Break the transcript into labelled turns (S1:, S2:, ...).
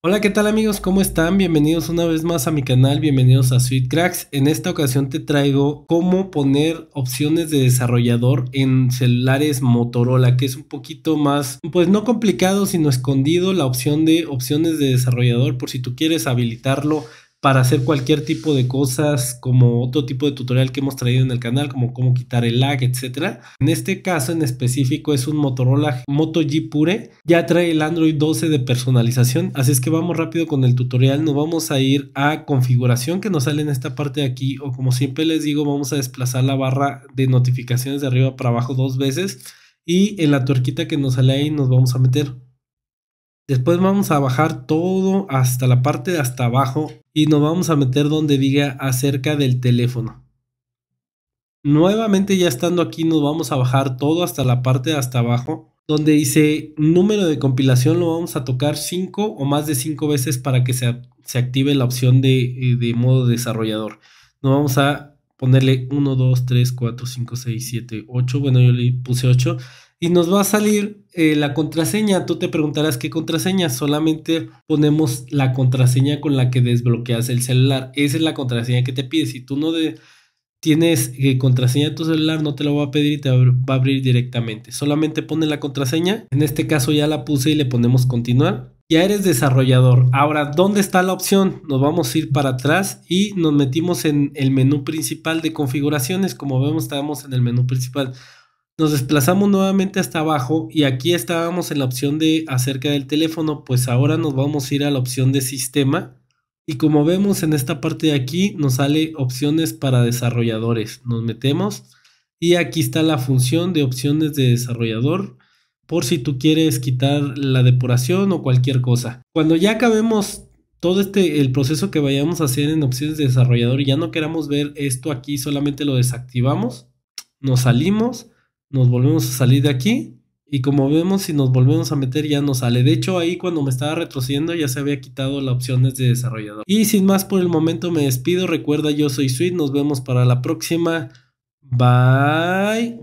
S1: Hola, ¿qué tal amigos? ¿Cómo están? Bienvenidos una vez más a mi canal, bienvenidos a Sweet Cracks. En esta ocasión te traigo cómo poner opciones de desarrollador en celulares Motorola, que es un poquito más, pues no complicado, sino escondido la opción de opciones de desarrollador por si tú quieres habilitarlo para hacer cualquier tipo de cosas como otro tipo de tutorial que hemos traído en el canal, como cómo quitar el lag, etcétera. En este caso en específico es un Motorola Moto G Pure, ya trae el Android 12 de personalización, así es que vamos rápido con el tutorial, nos vamos a ir a configuración que nos sale en esta parte de aquí o como siempre les digo vamos a desplazar la barra de notificaciones de arriba para abajo dos veces y en la tuerquita que nos sale ahí nos vamos a meter Después vamos a bajar todo hasta la parte de hasta abajo y nos vamos a meter donde diga acerca del teléfono. Nuevamente ya estando aquí nos vamos a bajar todo hasta la parte de hasta abajo donde dice número de compilación lo vamos a tocar 5 o más de 5 veces para que se, active la opción de, eh, de modo desarrollador. Nos vamos a ponerle 1, 2, 3, 4, 5, 6, 7, 8. Bueno, yo le puse 8 y nos va a salir eh, la contraseña. Tú te preguntarás qué contraseña. Solamente ponemos la contraseña con la que desbloqueas el celular. Esa es la contraseña que te pide. Si tú no tienes eh, contraseña de tu celular, no te lo va a pedir y te va a abrir directamente. Solamente pone la contraseña. En este caso ya la puse y le ponemos continuar. Ya eres desarrollador. Ahora, ¿dónde está la opción? Nos vamos a ir para atrás y nos metimos en el menú principal de configuraciones. Como vemos, estamos en el menú principal. Nos desplazamos nuevamente hasta abajo y aquí estábamos en la opción de acerca del teléfono, pues ahora nos vamos a ir a la opción de sistema y como vemos en esta parte de aquí nos sale opciones para desarrolladores. Nos metemos y aquí está la función de opciones de desarrollador por si tú quieres quitar la depuración o cualquier cosa. Cuando ya acabemos todo este el proceso que vayamos a hacer en opciones de desarrollador y ya no queramos ver esto aquí, solamente lo desactivamos, nos salimos nos volvemos a salir de aquí y como vemos si nos volvemos a meter ya no sale. De hecho ahí cuando me estaba retrocediendo ya se había quitado la opciones de desarrollador. Y sin más por el momento me despido. Recuerda yo soy Sweet. Nos vemos para la próxima. Bye.